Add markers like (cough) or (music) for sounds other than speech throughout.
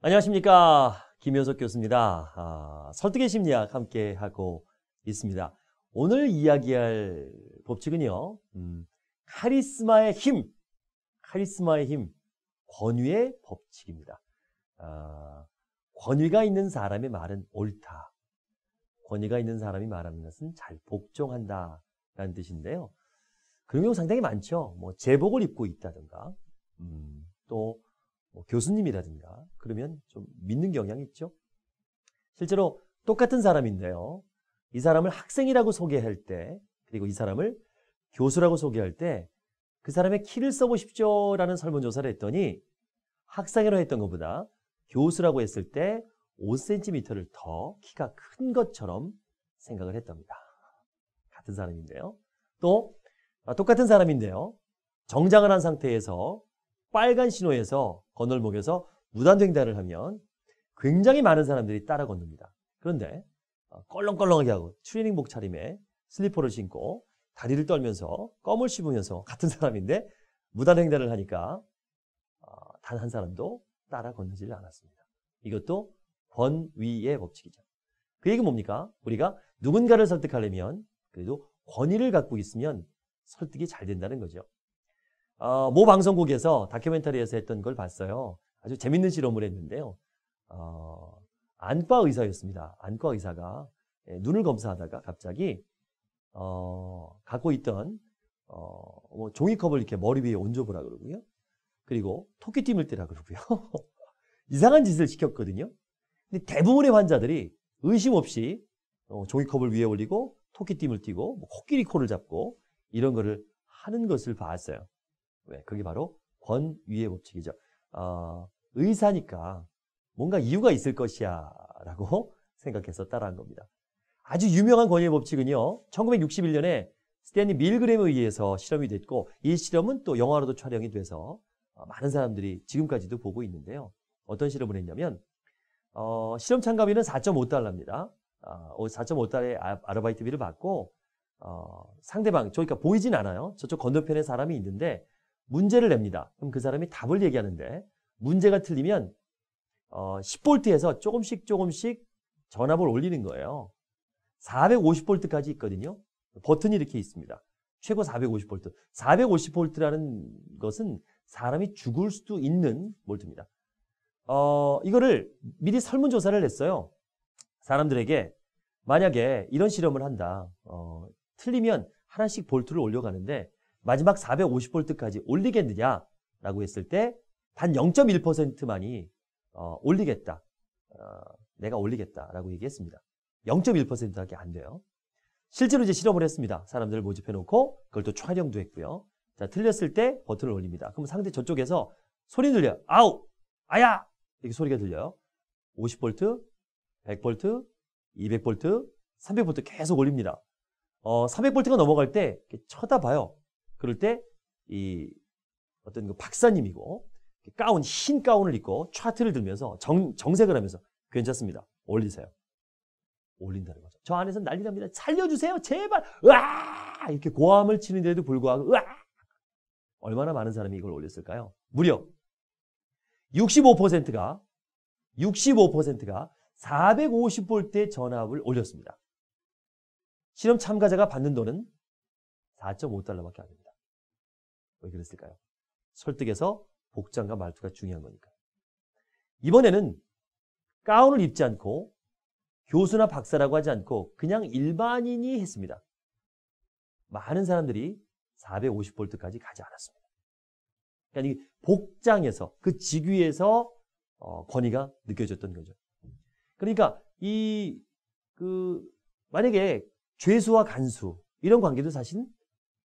안녕하십니까 김효석 교수입니다. 아, 설득의 심리학 함께 하고 있습니다. 오늘 이야기할 법칙은요. 음, 카리스마의 힘, 카리스마의 힘, 권위의 법칙입니다. 아, 권위가 있는 사람의 말은 옳다. 권위가 있는 사람이 말하는 것은 잘 복종한다. 라는 뜻인데요. 그런 경우 상당히 많죠. 뭐, 제복을 입고 있다든가, 음, 또, 뭐 교수님이라든가 그러면 좀 믿는 경향이 있죠. 실제로 똑같은 사람인데요. 이 사람을 학생이라고 소개할 때 그리고 이 사람을 교수라고 소개할 때 그 사람의 키를 써보십시오라는 설문조사를 했더니 학생이라고 했던 것보다 교수라고 했을 때 5cm를 더 키가 큰 것처럼 생각을 했답니다. 같은 사람인데요. 또 아, 똑같은 사람인데요. 정장을 한 상태에서 빨간 신호에서 건널목에서 무단횡단을 하면 굉장히 많은 사람들이 따라 건걷니다 그런데 어, 껄렁껄렁하게 하고 트레이닝복 차림에 슬리퍼를 신고 다리를 떨면서 껌을 씹으면서 같은 사람인데 무단횡단을 하니까 어, 단한 사람도 따라 건너지를 않았습니다. 이것도 권위의 법칙이죠. 그 얘기는 뭡니까? 우리가 누군가를 설득하려면 그래도 권위를 갖고 있으면 설득이 잘 된다는 거죠. 어, 모 방송국에서 다큐멘터리에서 했던 걸 봤어요. 아주 재밌는 실험을 했는데요. 어, 안과 의사였습니다. 안과 의사가 예, 눈을 검사하다가 갑자기 어, 갖고 있던 어, 뭐 종이컵을 이렇게 머리 위에 얹어보라 그러고요. 그리고 토끼띠 물때라 그러고요. (laughs) 이상한 짓을 시켰거든요. 근데 대부분의 환자들이 의심 없이 어, 종이컵을 위에 올리고 토끼띠 물띠고 뭐 코끼리 코를 잡고 이런 거를 하는 것을 봤어요. 왜? 예, 그게 바로 권위의 법칙이죠. 어, 의사니까 뭔가 이유가 있을 것이야 라고 (laughs) 생각해서 따라한 겁니다. 아주 유명한 권위의 법칙은요. 1961년에 스탠리 밀그램에 의해서 실험이 됐고 이 실험은 또 영화로도 촬영이 돼서 어, 많은 사람들이 지금까지도 보고 있는데요. 어떤 실험을 했냐면 어, 실험 참가비는 4.5달러입니다. 아, 어, 4.5달러의 아, 아르바이트비를 받고 어, 상대방, 저희가 보이진 않아요. 저쪽 건너편에 사람이 있는데 문제를 냅니다. 그럼 그 사람이 답을 얘기하는데 문제가 틀리면 어, 10볼트에서 조금씩 조금씩 전압을 올리는 거예요. 450볼트까지 있거든요. 버튼이 이렇게 있습니다. 최고 450볼트. 450볼트라는 것은 사람이 죽을 수도 있는 볼트입니다. 어, 이거를 미리 설문조사를 했어요. 사람들에게 만약에 이런 실험을 한다. 어, 틀리면 하나씩 볼트를 올려가는데 마지막 450볼트까지 올리겠느냐라고 했을 때 단 0.1%만이 어, 올리겠다. 어, 내가 올리겠다라고 얘기했습니다. 0.1%밖에 안 돼요. 실제로 이제 실험을 했습니다. 사람들을 모집해 놓고 그걸 또 촬영도 했고요. 자, 틀렸을 때 버튼을 올립니다. 그럼 상대 저쪽에서 소리 들려요. 아우! 아야! 이렇게 소리가 들려요. 50V, 100V, 200V, 300V 계속 올립니다. 어, 300V가 넘어갈 때 쳐다봐요. 그럴 때 이 어떤 그 박사님이고 가운 흰 가운을 입고 차트를 들면서 정, 정색을 하면서 괜찮습니다. 올리세요. 올린다는 거죠. 저 안에서 난리 납니다. 살려주세요. 제발. 으아! 이렇게 고함을 치는데도 불구하고 으아! 얼마나 많은 사람이 이걸 올렸을까요? 무려 65%가 65%가 450볼트의 전압을 올렸습니다. 실험 참가자가 받는 돈은 4.5달러밖에 안 됩니다. 왜 그랬을까요? 설득에서 복장과 말투가 중요한 거니까. 이번에는 가운을 입지 않고 교수나 박사라고 하지 않고 그냥 일반인이 했습니다. 많은 사람들이 450볼트까지 가지 않았습니다. 그러니까 이 복장에서 그 직위에서 어, 권위가 느껴졌던 거죠. 그러니까 이그 만약에 죄수와 간수 이런 관계도 사실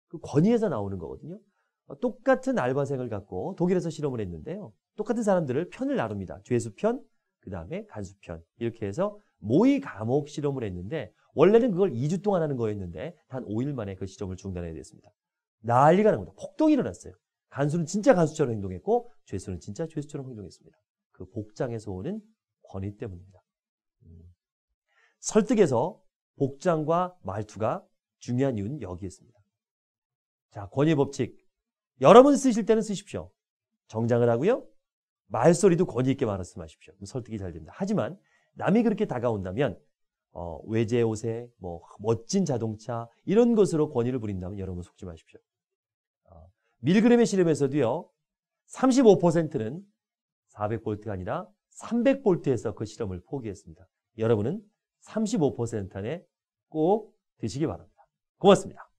그 권위에서 나오는 거거든요. 어, 똑같은 알바생을 갖고 독일에서 실험을 했는데요. 똑같은 사람들을 편을 나눕니다. 죄수 편, 그 다음에 간수 편. 이렇게 해서 모의 감옥 실험을 했는데 원래는 그걸 2주 동안 하는 거였는데 단 5일 만에 그 실험을 중단해야 됐습니다. 난리가 난 겁니다. 폭동이 일어났어요. 간수는 진짜 간수처럼 행동했고 죄수는 진짜 죄수처럼 행동했습니다. 그 복장에서 오는 권위 때문입니다. 음. 설득에서 복장과 말투가 중요한 이유는 여기 있습니다. 자, 권위 법칙. 여러분 쓰실 때는 쓰십시오. 정장을 하고요. 말소리도 권위 있게 말씀하십시오. 설득이 잘 됩니다. 하지만 남이 그렇게 다가온다면 어, 외제 옷에 뭐 멋진 자동차 이런 것으로 권위를 부린다면 여러분 속지 마십시오. 어, 밀그램의 실험에서도요. 35%는 400볼트가 아니라 300볼트에서 그 실험을 포기했습니다. 여러분은 35% 안에 꼭 드시기 바랍니다. 고맙습니다.